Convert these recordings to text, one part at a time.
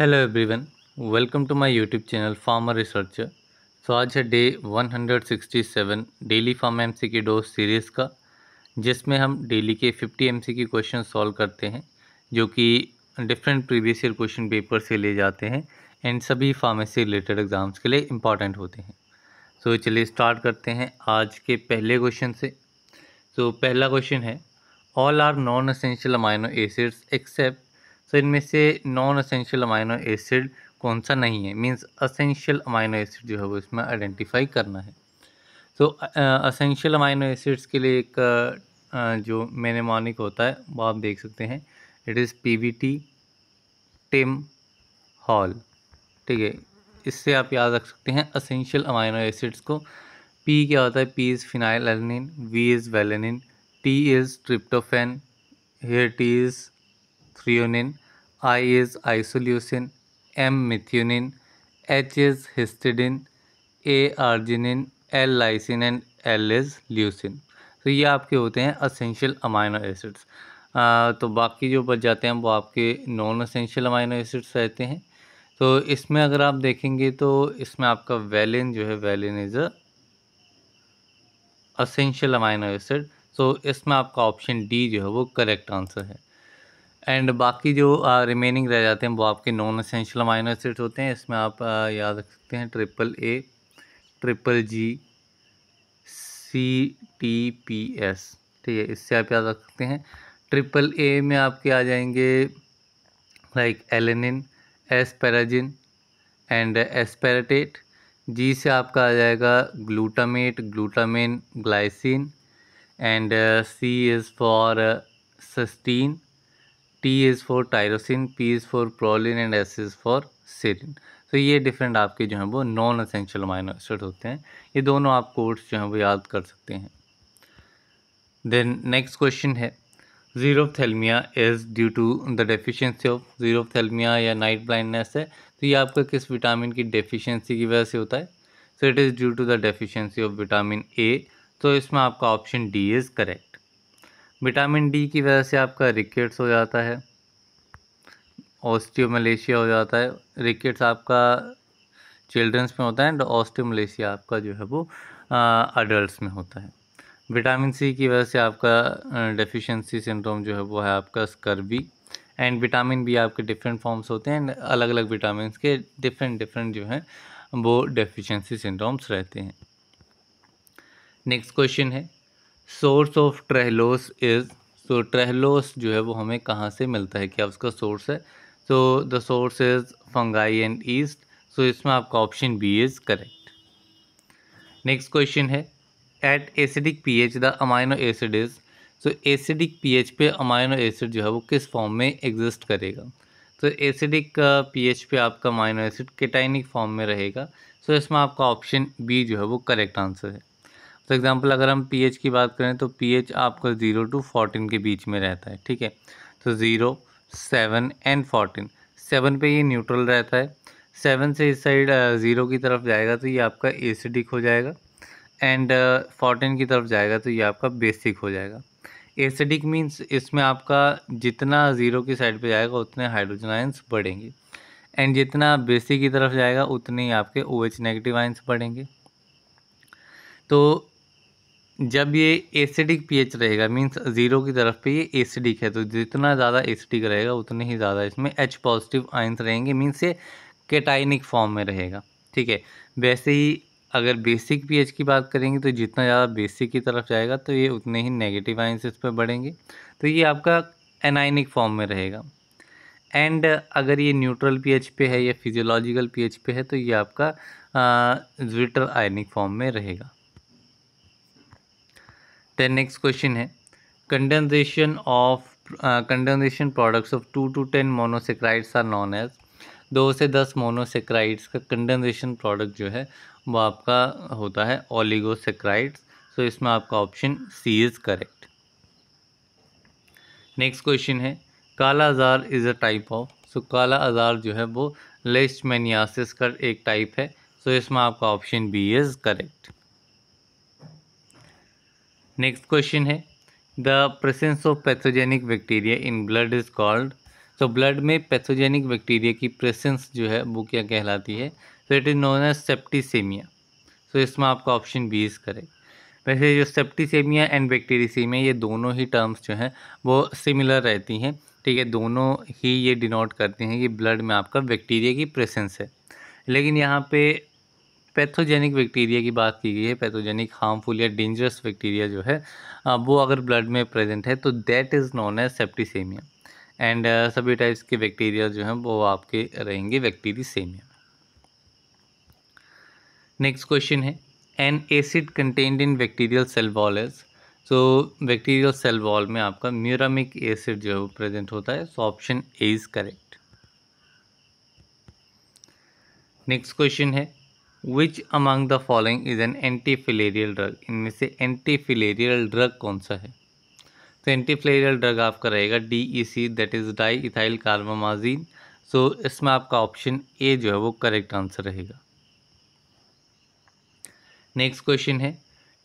hello everyone welcome to my YouTube channel farmer researcher so आज है day 167 daily farm सी की dose series का जिसमें हम डेली के 50 सी की क्वेश्चन सॉल्व करते हैं जो कि different previous year question paper से ले जाते हैं एंड सभी फार्मेसी रिलेटेड एग्ज़ाम्स के लिए इंपॉर्टेंट होते हैं सो so, चलिए स्टार्ट करते हैं आज के पहले क्वेश्चन से सो so, पहला क्वेश्चन है all are non essential amino acids except so इनमें से नॉन असेंशियल अमाइनो एसिड कौन सा नहीं है मींस असेंशियल अमाइनो एसिड जो है वो इसमें आइडेंटिफाई करना है तो असेंशियल अमाइनो एसिड्स के लिए एक uh, जो मेनेमोनिक होता है वो आप देख सकते हैं it is P V T Tim hall ठीक है इससे आप याद रख सकते हैं असेंशियल अमाइनो एसिड्स को पी क्या होता है P is phenylalanine V is valine T is tryptophan here T is threonine I is isoleucine M methionine H is histidine A arginine L lysine and L is leucine तो ये आपके होते हैं essential amino acids तो बाकी जो बच जाते हैं वो आपके नॉन असेंशियल अमाइनो एसिड्स रहते हैं तो इसमें अगर आप देखेंगे तो इसमें आपका वेलिन जो है valine is essential amino acid तो इसमें आपका ऑप्शन डी जो है वो करेक्ट आंसर है एंड बाकी जो रिमेनिंग रह जाते हैं वो आपके नॉन असेंशियल अमाइनो एसिड्स होते हैं इसमें आप याद रख सकते हैं triple A triple G C T P S ठीक है इससे आप याद रख सकते हैं ट्रिपल ए में आपके आ जाएंगे like alanine asparagine and aspartate G से आपका आ जाएगा glutamate glutamine glycine and C is for cysteine T is for tyrosine P is for proline and S is for serine तो ये डिफरेंट आपके जो हैं वो नॉन असेंशियल अमाइनो एसिड होते हैं ये दोनों आप कोड्स जो हैं वो याद कर सकते हैं देन नेक्स्ट क्वेश्चन है xerophthalmia is due to the deficiency of xerophthalmia या नाइट ब्लाइंडनेस है तो ये आपका किस विटामिन की डेफिशिएंसी की वजह से होता है so it is due to the deficiency of vitamin A तो इसमें आपका option D is correct vitamin D की वजह से आपका रिकेट्स हो जाता है ऑस्टियोमलेशिया हो जाता है रिकेट्स आपका चिल्ड्रंस में होता है एंड ऑस्टियोमलेशिया आपका जो है वो अडल्ट में होता है विटामिन सी की वजह से आपका डेफिशिएंसी सिंड्रोम जो है वो है आपका स्कर्वी एंड विटामिन बी आपके डिफरेंट फॉर्म्स होते हैं एंड अलग अलग विटामिन के डिफरेंट डिफरेंट जो हैं वो डेफिशिएंसी सिंड्रोम्स रहते हैं नेक्स्ट क्वेश्चन है source of trehalose is so trehalose जो है वो हमें कहाँ से मिलता है क्या उसका सोर्स है so the source is fungi and yeast so इसमें आपका option B is correct next question है at acidic pH the amino acid is so acidic pH पे अमाइनो एसिड जो है वो किस फॉर्म में एग्जिस्ट करेगा तो एसिडिक पीएच पे आपका अमाइनो एसिड केटाइनिक फॉर्म में रहेगा सो so इसमें आपका ऑप्शन बी जो है वो करेक्ट आंसर है तो एग्ज़ाम्पल अगर हम पीएच की बात करें तो पीएच आपका ज़ीरो टू फोर्टीन के बीच में रहता है ठीक है तो zero seven and fourteen seven पे ये न्यूट्रल रहता है सेवन से इस साइड ज़ीरो की तरफ जाएगा तो ये आपका एसिडिक हो जाएगा एंड फोर्टीन की तरफ जाएगा तो ये आपका बेसिक हो जाएगा एसिडिक मीन्स इसमें आपका जितना ज़ीरो की साइड पर जाएगा उतने हाइड्रोजन आयंस बढ़ेंगे एंड जितना बेसिक की तरफ जाएगा उतने ही आपके ओ OH नेगेटिव आइंस बढ़ेंगे तो जब ये एसिडिक पीएच रहेगा मींस ज़ीरो की तरफ पे ये एसिडिक है तो जितना ज़्यादा एसिडिक रहेगा उतने ही ज़्यादा इसमें एच पॉजिटिव आइंस रहेंगे मींस ये केटाइनिक फॉर्म में रहेगा ठीक है वैसे ही अगर बेसिक पीएच की बात करेंगे तो जितना ज़्यादा बेसिक की तरफ जाएगा तो ये उतने ही नेगेटिव आइंस इस पर बढ़ेंगे तो ये आपका एनाइनिक फॉर्म में रहेगा एंड अगर ये न्यूट्रल पी पे है या फिजियोलॉजिकल पी पे है तो ये आपका ज्विटर आयनिक फॉर्म में रहेगा देन नेक्स्ट क्वेश्चन है condensation of condensation products of two to ten monosaccharides are known as दो से दस मोनोसेक्राइड्स का कंडेंसेशन प्रोडक्ट जो है वो आपका होता है ओलिगोसेक्राइड्स सो so इसमें आपका option C is correct next question है kala azar is a type of so kala azar जो है वो लेस्टमेनियासिस का एक टाइप है सो so इसमें आपका option B is correct next question है the presence of pathogenic bacteria in blood is called तो ब्लड में पैथोजेनिक बैक्टीरिया की प्रेजेंस जो है वो क्या कहलाती है तो it is known as septicaemia so इसमें आपका ऑप्शन बी इज़ करेक्ट वैसे जो सेप्टिसेमिया एंड बैक्टीरिसीमिया ये दोनों ही टर्म्स जो हैं वो सिमिलर रहती हैं ठीक है दोनों ही ये डिनोट करते हैं कि ब्लड में आपका बैक्टीरिया की प्रेसेंस है लेकिन यहाँ पे पैथोजेनिक बैक्टीरिया की बात की गई है पैथोजेनिक हार्मफुल या डेंजरस बैक्टीरिया जो है वो अगर ब्लड में प्रेजेंट है तो that is known as septicemia and सभी टाइप्स के बैक्टीरिया जो हैं वो आपके रहेंगे बैक्टीरिसेमिया नेक्स्ट क्वेश्चन है an acid contained in bacterial cell wall is so bacterial cell wall में आपका म्यूरामिक एसिड जो है वो प्रेजेंट होता है so option A is correct next question है which among the following is an anti filarial drug इनमें से एंटी फिलेरियल ड्रग कौन सा है तो एंटी फिलेरियल ड्रग आपका रहेगा D E C that is diethyl carbamazine so इसमें आपका ऑप्शन ए जो है वो करेक्ट आंसर रहेगा नेक्स्ट क्वेश्चन है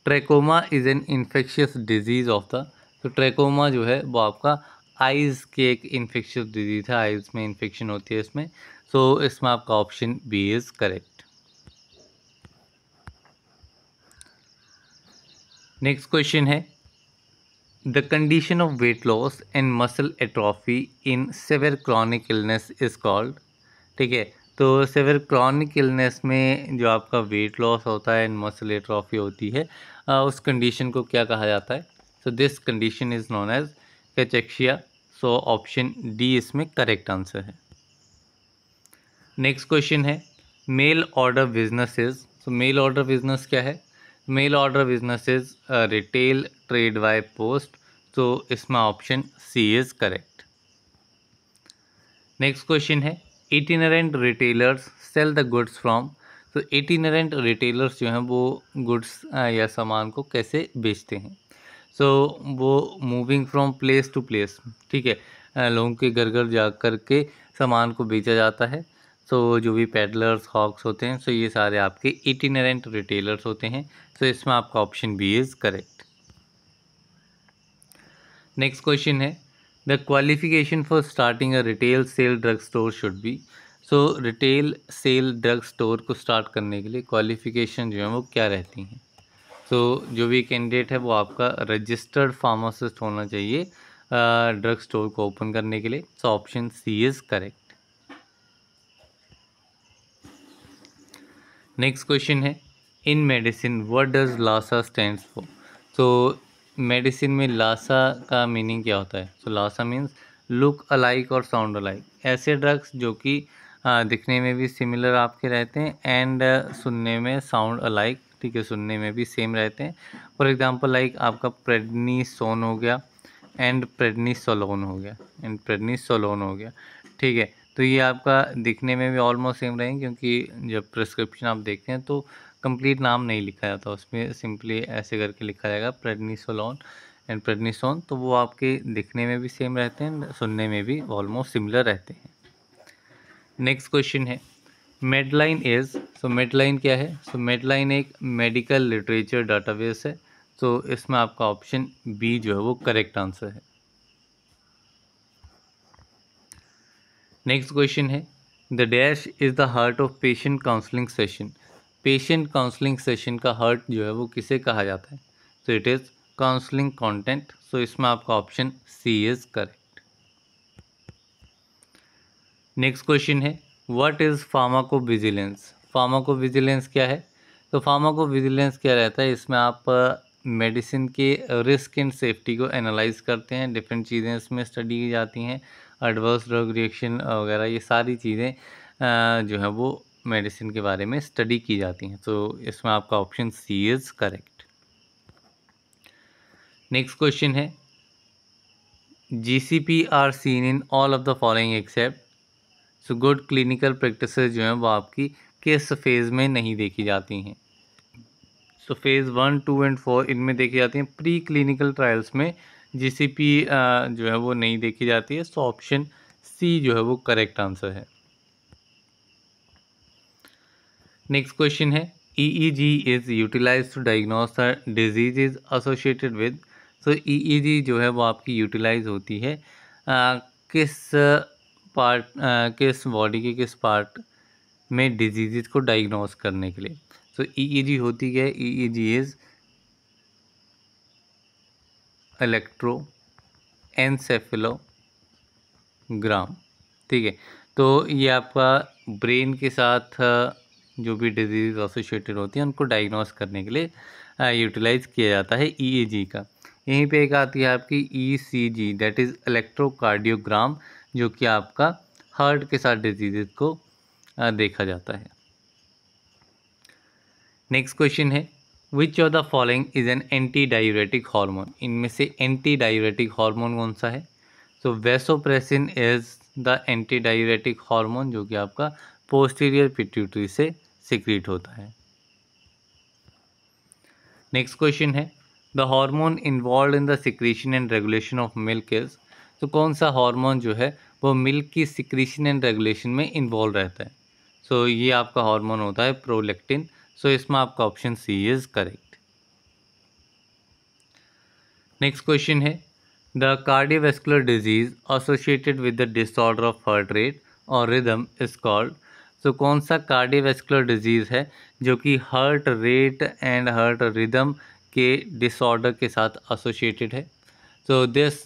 trachoma is an infectious disease of the तो ट्रेकोमा जो है वो आपका आइज़ के एक इन्फेक्शियस डिजीज़ है आइज़ में इन्फेक्शन होती है इसमें सो so, इसमें आपका option B is correct next question है the condition of weight loss and muscle atrophy in severe chronic illness is called ठीक है तो सेवर क्रॉनिक इलनेस में जो आपका वेट लॉस होता है एंड मसल एट्रॉफी होती है उस कंडीशन को क्या कहा जाता है so this condition is known as cachexia so option D इसमें करेक्ट आंसर है नेक्स्ट क्वेश्चन है mail order is so mail order business क्या है mail order businesses retail trade by post तो इसमें option C is correct next question है itinerant retailers sell the goods from तो itinerant retailers जो हैं वो गुड्स uh, या सामान को कैसे बेचते हैं सो so, वो moving from place to place ठीक है लोगों के घर घर जा कर के सामान को बेचा जाता है सो जो भी पेडलर्स हॉक्स होते हैं सो ये सारे आपके इटिनरेंट रिटेलर्स होते हैं सो इसमें आपका option B is correct next question है the qualification for starting a retail sale drug store should be so retail sale drug store को स्टार्ट करने के लिए क्वालिफिकेशन जो है वो क्या रहती हैं सो so, जो भी कैंडिडेट है वो आपका रजिस्टर्ड फार्मासिस्ट होना चाहिए ड्रग स्टोर को ओपन करने के लिए so option C is correct next question है in medicine what does LASA stand for तो मेडिसिन में लासा का मीनिंग क्या होता है so LASA means look alike और साउंड अलाइक ऐसे ड्रग्स जो कि दिखने में भी सिमिलर आपके रहते हैं एंड सुनने में साउंड अलाइक ठीक है सुनने में भी सेम रहते हैं फॉर एग्जांपल लाइक आपका प्रेडनी सोन हो गया एंड प्रेडनी सोलोन हो गया एंड प्रेडनी सोलोन हो गया ठीक है तो ये आपका दिखने में भी ऑलमोस्ट सेम रहेंगे क्योंकि जब प्रिस्क्रिप्शन आप देखते हैं तो कंप्लीट नाम नहीं लिखा जाता उसमें सिंपली ऐसे करके लिखा जाएगा प्रेडनीसोलॉन एंड प्रेडनीसोन तो वो आपके दिखने में भी सेम रहते हैं सुनने में भी ऑलमोस्ट सिमिलर रहते हैं नेक्स्ट क्वेश्चन है मेडलाइन इज़ सो मेडलाइन क्या है सो so, मेडलाइन एक मेडिकल लिटरेचर डाटाबेस है तो so, इसमें आपका ऑप्शन बी जो है वो करेक्ट आंसर है नेक्स्ट क्वेश्चन है the dash is the heart of patient counselling session patient counselling session का हार्ट जो है वो किसे कहा जाता है so it is counselling content so इसमें आपका option C is correct next question है what is vigilance pharmacovigilance क्या है तो विजिलेंस क्या रहता है इसमें आप मेडिसिन के रिस्क एंड सेफ्टी को एनालाइज करते हैं डिफरेंट चीज़ें इसमें स्टडी की जाती हैं एडवर्स ड्रग रिएक्शन वगैरह ये सारी चीज़ें जो है वो मेडिसिन के बारे में स्टडी की जाती हैं तो इसमें आपका option C is correct next question है G C P are seen in all of the following except so good clinical practice जो हैं वो आपकी किस फेज़ में नहीं देखी जाती हैं so phase one two and four इनमें देखी जाती हैं प्री क्लिनिकल ट्रायल्स में जीसीपी जो है वो नहीं देखी जाती है सो ऑप्शन सी जो है वो करेक्ट आंसर है नेक्स्ट क्वेश्चन है EEG is utilise to diagnose disease associated with so E G जो है वो आपकी यूटिलाइज होती है आ, किस पार्ट किस बॉडी के किस पार्ट में डिजीज़ को डायग्नोस करने के लिए सो ई जी होती है G e is e electroencephalogram ठीक है तो ये आपका ब्रेन के साथ जो भी डिजीज एसोसिएटेड होती हैं उनको डायग्नोस करने के लिए यूटिलाइज किया जाता है ईएजी e का यहीं पे एक आती है आपकी ईसीजी दैट इज़ इलेक्ट्रोकार्डियोग्राम जो कि आपका हार्ट के साथ डिजीज को देखा जाता है नेक्स्ट क्वेश्चन है which of the following is an anti diuretic hormone इनमें से एंटी डायूरेटिक हॉर्मोन कौन सा है so vasopressin is the anti diuretic hormone जो कि आपका पोस्टीरियर पिट्यूटरी से सिक्रीट होता है नेक्स्ट क्वेश्चन है the hormone involved in the secretion and regulation of milk is तो कौन सा हॉर्मोन जो है वो मिल्क की सिक्रीशन एंड रेगुलेशन में इन्वॉल्व रहता है सो so, ये आपका हॉर्मोन होता है प्रोलेक्टिन सो so, इसमें आपका option C is correct next question है the cardiovascular disease associated with the disorder of heart rate और रिदम इज कॉल्ड सो कौन सा कार्डियोवेस्कुलर डिजीज़ है जो कि heart rate and heart rhythm के डिसऑर्डर के साथ एसोसिएटेड है so this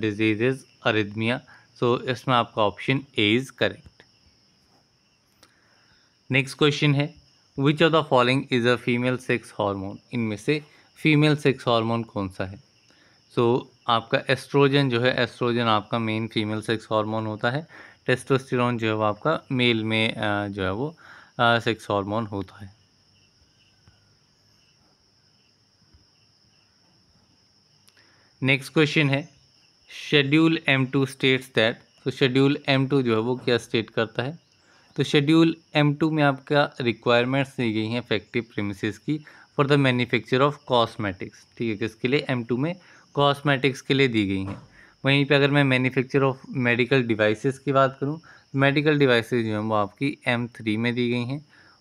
disease is arrhythmia so इसमें आपका option A is correct next question है which of the following is a female sex hormone इनमें से फीमेल सेक्स हार्मोन कौन सा है सो so, आपका एस्ट्रोजन जो है एस्ट्रोजन आपका मेन फीमेल सेक्स हार्मोन होता है टेस्टोस्टेरॉन जो है वो आपका मेल में जो है वो सेक्स हार्मोन होता है नेक्स्ट क्वेश्चन है schedule M two states that तो शेड्यूल एम टू जो है वो क्या स्टेट करता है तो शेड्यूल एम टू में आपका रिक्वायरमेंट्स दी गई हैं फैक्ट्री प्रेमिसेस की for the manufacture of cosmetics ठीक है किसके लिए एम टू में कॉस्मेटिक्स के लिए दी गई हैं वहीं पे अगर मैं मैन्युफैक्चर ऑफ मेडिकल डिवाइसेस की बात करूं मेडिकल डिवाइसेस जो हैं वो आपकी एम थ्री में दी गई हैं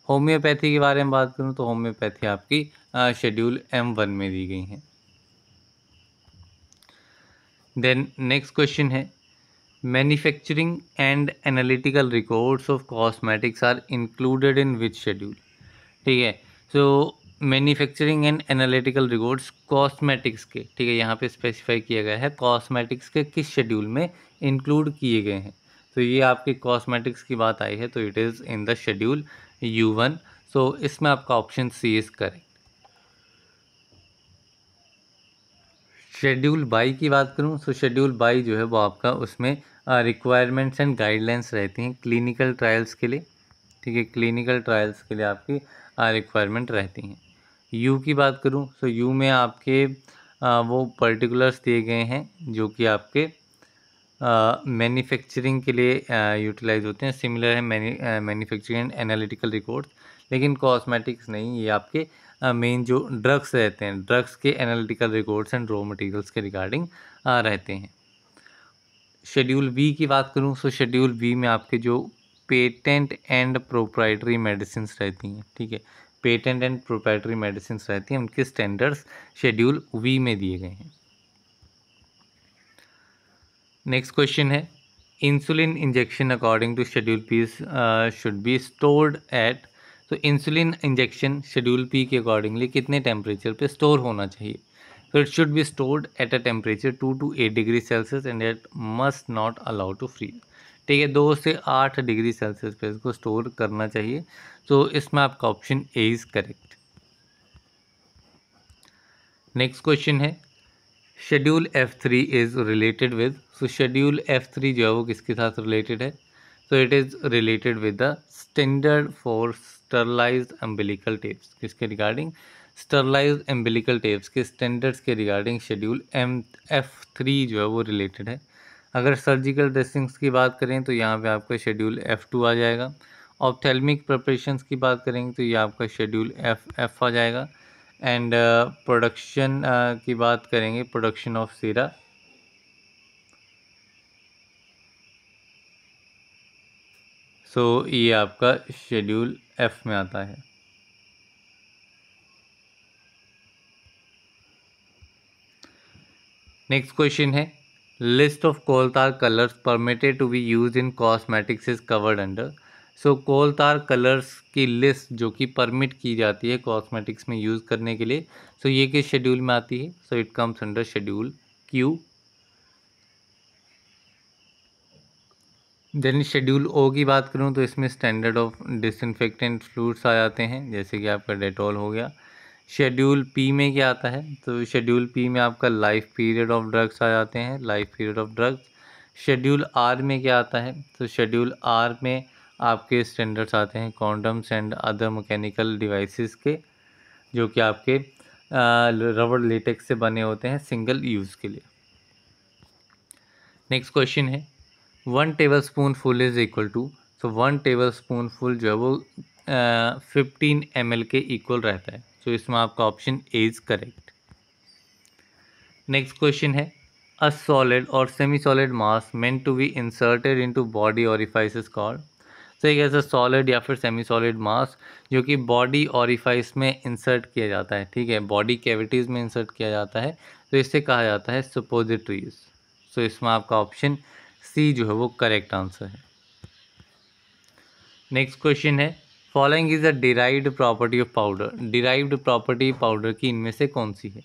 होम्योपैथी के बारे में बात करूँ तो होम्योपैथी आपकी शेड्यूल एम वन में दी गई हैं देन नेक्स्ट क्वेश्चन है manufacturing and analytical records of cosmetics are included in which schedule ठीक है so manufacturing and analytical records cosmetics के ठीक है यहाँ पे स्पेसिफाई किया गया है कॉस्मेटिक्स के किस शेड्यूल में इंक्लूड किए गए हैं तो ये आपके कॉस्मेटिक्स की बात आई है तो it is in the schedule U one so इसमें आपका ऑप्शन सी इज़ करें शेड्यूल बाई की बात करूँ तो शेड्यूल बाई जो है वो आपका उसमें रिक्वायरमेंट्स एंड गाइडलाइंस रहती हैं क्लिनिकल ट्रायल्स के लिए ठीक है क्लिनिकल ट्रायल्स के लिए आपकी रिक्वायरमेंट रहती हैं यू की बात करूँ तो यू में आपके आ, वो पर्टिकुलर्स दिए गए हैं जो कि आपके मैन्युफैक्चरिंग के लिए यूटिलाइज होते हैं सिमिलर है मैन्युफैक्चरिंग एंड एनालिटिकल रिकॉर्ड्स लेकिन कॉस्मेटिक्स नहीं ये आपके मेन जो ड्रग्स रहते हैं ड्रग्स के analytical records and raw materials के रिगार्डिंग रहते हैं शेड्यूल बी की बात करूँ तो शेड्यूल बी में आपके जो पेटेंट एंड प्रोप्राइटरी मेडिसिन रहती हैं ठीक है पेटेंट एंड प्रोप्राइटरी मेडिसिन रहती हैं उनके स्टैंडर्ड्स शेड्यूल वी में दिए गए हैं नेक्स्ट क्वेश्चन है insulin injection according to schedule P should be stored at तो इंसुलिन इंजेक्शन शेड्यूल पी के अकॉर्डिंगली कितने टेम्परेचर पे स्टोर होना चाहिए so it should be stored at a temperature two to eight degree Celsius and it must not allow to freeze ठीक है दो से आठ डिग्री सेल्सियस पे इसको स्टोर करना चाहिए तो so, इसमें आपका option A is correct next question है schedule F three is related with so schedule F three जो है वो किसके साथ रिलेटेड है so it is related with the standard for sterilise umbilical tapes किसके रिगार्डिंग स्टरलाइज एम्बिलिकल टेप्स के standards के regarding schedule M F three जो है वो रिलेटेड है अगर सर्जिकल ड्रेसिंग्स की बात करें तो यहाँ पे आपका शेड्यूल एफ़ टू आ जाएगा ऑप्थेलमिक प्रपरेशन की बात करेंगे तो ये आपका शेड्यूल एफ एफ आ जाएगा एंड प्रोडक्शन uh, uh, की बात करेंगे प्रोडक्शन ऑफ सीरा सो ये आपका शेड्यूल एफ में आता है नेक्स्ट क्वेश्चन है of coal tar colours permitted to be use in cosmetics is covered under so coal tar colours की लिस्ट जो कि परमिट की जाती है कॉस्मेटिक्स में यूज़ करने के लिए सो so, ये किस शेड्यूल में आती है so it comes under schedule Q then schedule O की बात करूँ तो इसमें स्टैंडर्ड ऑफ डिसइनफेक्टेंट फ्लूड्स आ जाते हैं जैसे कि आपका डेटॉल हो गया शेड्यूल पी में क्या आता है तो शेड्यूल पी में आपका लाइफ पीरियड ऑफ ड्रग्स आ जाते हैं life period of drugs schedule R में क्या आता है तो शेड्यूल आर में आपके स्टैंडर्ड्स आते हैं condoms and other mechanical devices के जो कि आपके रबड़ लेटेक्स से बने होते हैं सिंगल यूज़ के लिए नेक्स्ट क्वेश्चन है one tablespoon full is equal to so one tablespoon full जो है वो फिफ्टीन एम एल के इक्वल रहता है सो so, इसमें आपका option A is correct next question है अ सॉलिड और semi solid mass meant to be inserted into body orifice is called so एक ऐसा सॉलिड या फिर सेमी सॉलिड मास जो कि बॉडी ऑरिफाइस में इंसर्ट किया जाता है ठीक है बॉडी कैविटीज़ में इंसर्ट किया जाता है तो इसे कहा जाता है सुपोजिटरीज सो so, इसमें आपका ऑप्शन सी जो है वो करेक्ट आंसर है नेक्स्ट क्वेश्चन है following is a derived property of powder derived property powder की इनमें से कौन सी है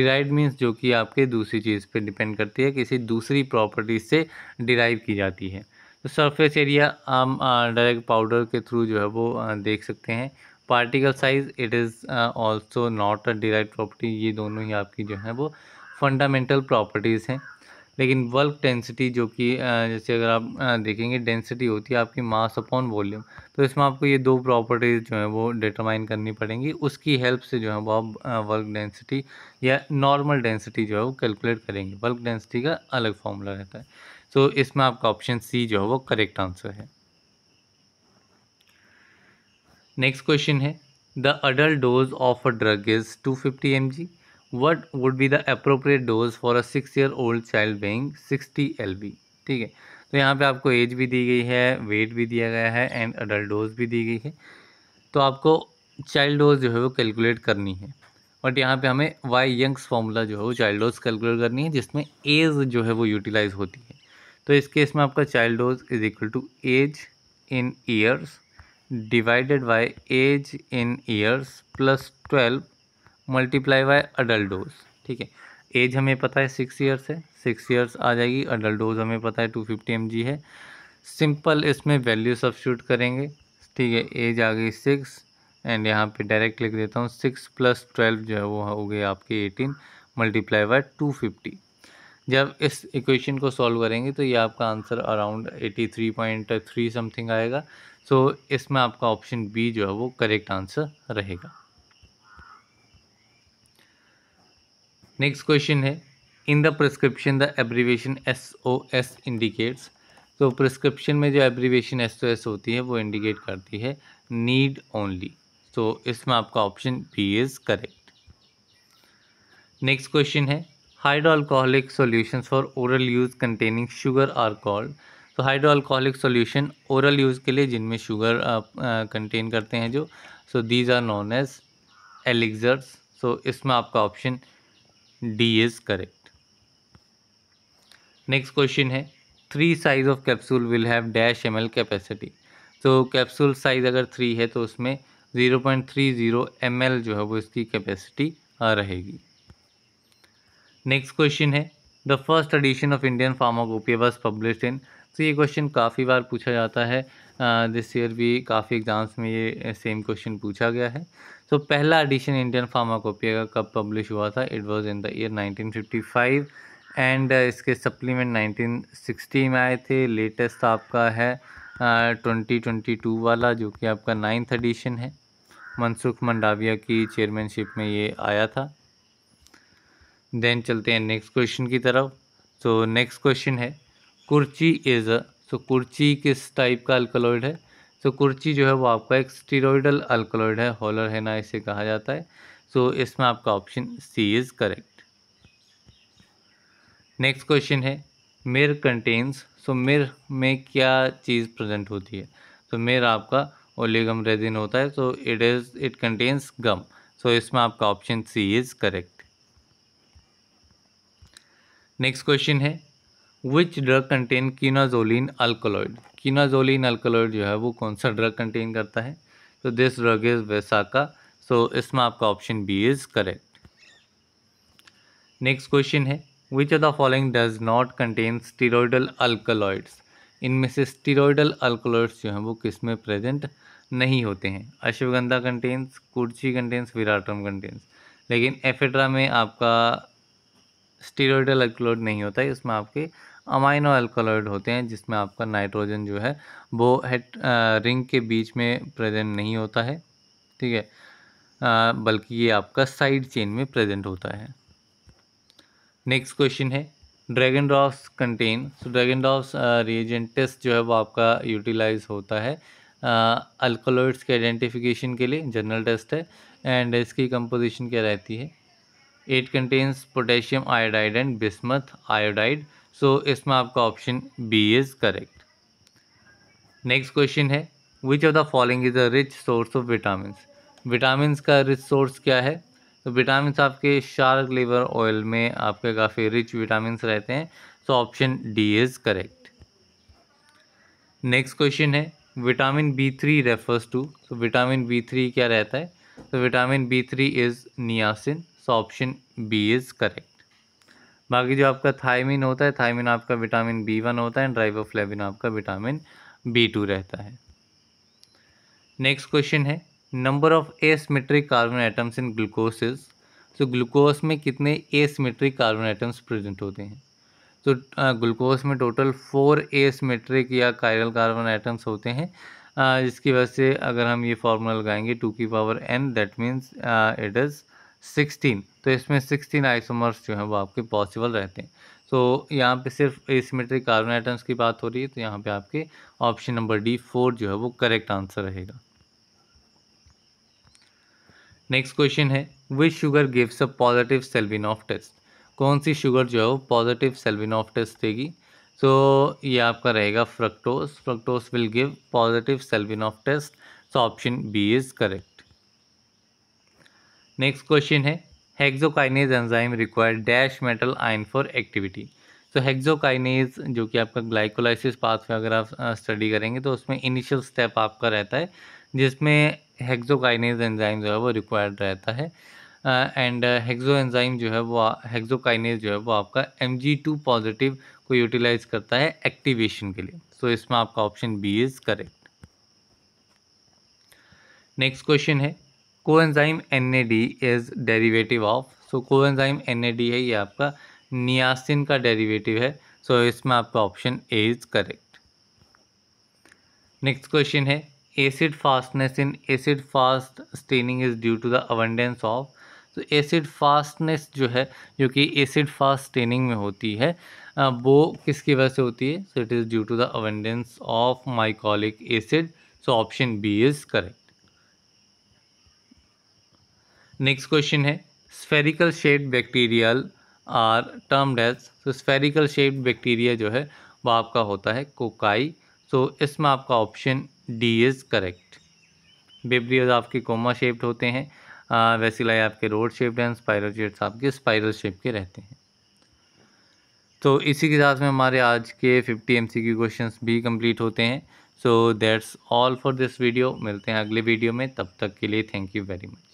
डिराइव्ड मीन्स जो कि आपके दूसरी चीज़ पे डिपेंड करती है किसी दूसरी प्रॉपर्टी से डिराइव की जाती है तो सरफेस एरिया हम डायरेक्ट पाउडर के थ्रू जो है वो देख सकते हैं particle size it is also not a derive property ये दोनों ही आपकी जो है वो फंडामेंटल प्रॉपर्टीज़ हैं लेकिन वर्क डेंसिटी जो कि जैसे अगर आप देखेंगे डेंसिटी होती है आपकी मास अपॉन वॉल्यूम तो इसमें आपको ये दो प्रॉपर्टीज़ जो है वो डिटरमाइन करनी पड़ेंगी उसकी हेल्प से जो है वो आप वर्क डेंसिटी या नॉर्मल डेंसिटी जो है वो कैलकुलेट करेंगे वर्क डेंसिटी का अलग फॉर्मूला रहता है तो इसमें आपका ऑप्शन सी जो है वो करेक्ट आंसर है नेक्स्ट क्वेश्चन है the adult dose of a drug is two fifty M G what would be the appropriate dose for a six year old child being sixty L ठीक है तो यहाँ पे आपको एज भी दी गई है वेट भी दिया गया है एंड अडल्ट डोज भी दी गई है तो आपको चाइल्ड डोज जो है वो कैलकुलेट करनी है बट यहाँ पे हमें वाई यंग्स फॉर्मूला जो है वो चाइल्ड डोज कैलकुलेट करनी है जिसमें एज जो है वो यूटिलाइज होती है तो इस केस में आपका child dose is equal to age in years divided by age in years plus twelve multiply by adult dose ठीक है एज हमें पता है सिक्स ईयर्स है सिक्स ईयर्स आ जाएगी अडल्ट डोज हमें पता है टू फिफ्टी एम जी है सिंपल इसमें वैल्यू सब्सिट्यूट करेंगे ठीक है एज आ गई सिक्स एंड यहाँ पे डायरेक्ट लिख देता हूँ सिक्स प्लस ट्वेल्व जो है वो हो गए आपके eighteen multiply by two fifty जब इस इक्वेशन को सॉल्व करेंगे तो ये आपका answer around eighty three point three something आएगा सो so, इसमें आपका ऑप्शन बी जो है वो करेक्ट आंसर रहेगा नेक्स्ट क्वेश्चन है in the prescription the abbreviation S O S indicates तो प्रिस्क्रिप्शन में जो एब्रीवेशन एस ओ एस होती है वो इंडिकेट करती है नीड ओनली तो इसमें आपका option B is correct next question है hydro alcoholic solution for oral use containing sugar are called तो hydro alcoholic solution oral use के लिए जिनमें शुगर कंटेन करते हैं जो so these are known as elixirs so इसमें आपका option D is correct next question है three size of capsule will have dash M L capacity तो कैप्सूल साइज अगर थ्री है तो उसमें zero point three zero M L जो है वो इसकी कैपेसिटी रहेगी नेक्स्ट क्वेश्चन है the first edition of Indian pharmacopoeia was publish in तो ये क्वेश्चन काफ़ी बार पूछा जाता है दिस ईयर भी काफ़ी एग्ज़ाम्स में ये सेम क्वेश्चन पूछा गया है तो पहला एडिशन इंडियन फार्माकोपिया का कब पब्लिश हुआ था it was in the year 1955 and इसके सप्लीमेंट 1960 में आए थे लेटेस्ट आपका है ट्वेंटी ट्वेंटी टू वाला जो कि आपका नाइन्थ एडिशन है मनसुख मंडाविया की चेयरमैनशिप में ये आया था देन चलते हैं नेक्स्ट क्वेश्चन की तरफ तो नेक्स्ट क्वेश्चन है कुर्ची इज़ सो कुर्ची किस टाइप का अल्कलॉइड है सो so, कुर्ची जो है वो आपका एक स्टीरोडल अल्कलॉइड है हॉलर हैना इसे कहा जाता है सो so, इसमें आपका option C is correct next question है मिर कंटेन्स सो मिर में क्या चीज़ प्रेजेंट होती है तो so, मिर आपका ओलेगम रेजिन होता है so it is it contains gum so इसमें आपका option C is correct next question है which drug contain quinazoline alkaloid quinazoline alkaloid जो है वो कौन सा ड्रग कंटेन करता है तो दिस ड्रग इज़ वैसाका सो इसमें आपका option B is correct next question है which of the following does not contain steroidal alkaloids इनमें से स्टीरोडल अल्कोलॉइड्स जो हैं वो किस में प्रेजेंट नहीं होते हैं ashwagandha contains kurchi contains veratrum contains लेकिन एफेड्रा में आपका स्टीरोडल अल्कलॉइड नहीं होता है इसमें आपके अमाइनो अल्कलॉइड होते हैं जिसमें आपका नाइट्रोजन जो है वो आ, रिंग के बीच में प्रेजेंट नहीं होता है ठीक है बल्कि ये आपका साइड चेन में प्रेजेंट होता है नेक्स्ट क्वेश्चन है ड्रैगन ड्रॉप्स कंटेन सो तो ड्रैगन ड्रॉप्स रिएजेंट टेस्ट जो है वो आपका यूटिलाइज होता है अल्कोलॉइड्स के आइडेंटिफिकेशन के लिए जनरल टेस्ट है एंड इसकी कंपोजिशन क्या रहती है it contains potassium iodide and bismuth iodide so इसमें आपका option B is correct next question है which of the following is a rich source of vitamin vitamin का रिच सोर्स क्या है तो विटामिन आपके शार्क लीवर ऑयल में आपके काफ़ी रिच विटामिन रहते हैं so option D is correct next question है vitamin B three refers to तो विटामिन बी थ्री क्या रहता है तो vitamin B three is niacin so option B is correct बाकी जो आपका थायमिन होता है थायमिन आपका विटामिन बी वन होता है एंड ड्राइवोफ्लेविन आपका विटामिन बी टू रहता है नेक्स्ट क्वेश्चन है number of asymmetric carbon atoms in glucose तो ग्लूकोस में कितने एसमेट्रिक कार्बन एटम्स प्रेजेंट होते हैं तो ग्लूकोस में टोटल फोर एसमेट्रिक या कायरल कार्बन एटम्स होते हैं जिसकी वजह से अगर हम ये फार्मूला लगाएंगे टू की power N that means it is sixteen तो इसमें सिक्सटीन आइसोमर्स जो हैं वो आपके पॉसिबल रहते हैं तो यहाँ पे सिर्फ एसीमेट्रिक कार्बन आइटम्स की बात हो रही है तो यहाँ पे आपके ऑप्शन नंबर डी फोर जो है वो करेक्ट आंसर रहेगा नेक्स्ट क्वेश्चन है which sugar gives a positive Seliwanoff's test कौन सी शुगर जो है वो पॉजिटिव सेल्विन ऑफ टेस्ट देगी तो ये आपका रहेगा fructose fructose will give positive Seliwanoff's test so तो option B is correct next question है hexokinase enzyme require dash metal ion for activity तो हेक्सोकाइनेज जो कि आपका ग्लाइकोलाइसिस पाथवे अगर आप स्टडी करेंगे तो उसमें इनिशियल स्टेप आपका रहता है जिसमें हेक्सोकाइनेज एंजाइम जो है वो रिक्वायर्ड रहता है एंड हेक्सो एंजाइम जो है वो हेक्सोकाइनेज जो है वो आपका एम जी टू पॉजिटिव को यूटिलाइज करता है एक्टिवेशन के लिए सो so, इसमें आपका option B is correct next question है coenzyme N is derivative of so coenzyme N है ये आपका नियासिन का डेरिवेटिव है सो so, इसमें आपका option A is correct next question है acid fastness in acid fast staining is due to the abundance of तो एसिड फास्टनेस जो है जो कि एसिड फास्ट स्टेनिंग में होती है वो किसकी वजह से होती है so it is due to the abundance of mycolic acid so option B is correct next question है spherical shape bacterial are termed as तो स्फेरिकल शेप बैक्टीरिया जो है वह आपका होता है कोकाई सो so, इसमें आपका option D is correct vibrios आपके कोमा शेप्ड होते हैं वैसीलाई आपके रोड शेप्ड हैं स्पायरोचेट्स आपके स्पायरल शेप के रहते हैं तो इसी के साथ में हमारे आज के 50 एम सी क्वेश्चंस भी कंप्लीट होते हैं so that's all for this video मिलते हैं अगले वीडियो में तब तक के लिए थैंक यू वेरी मच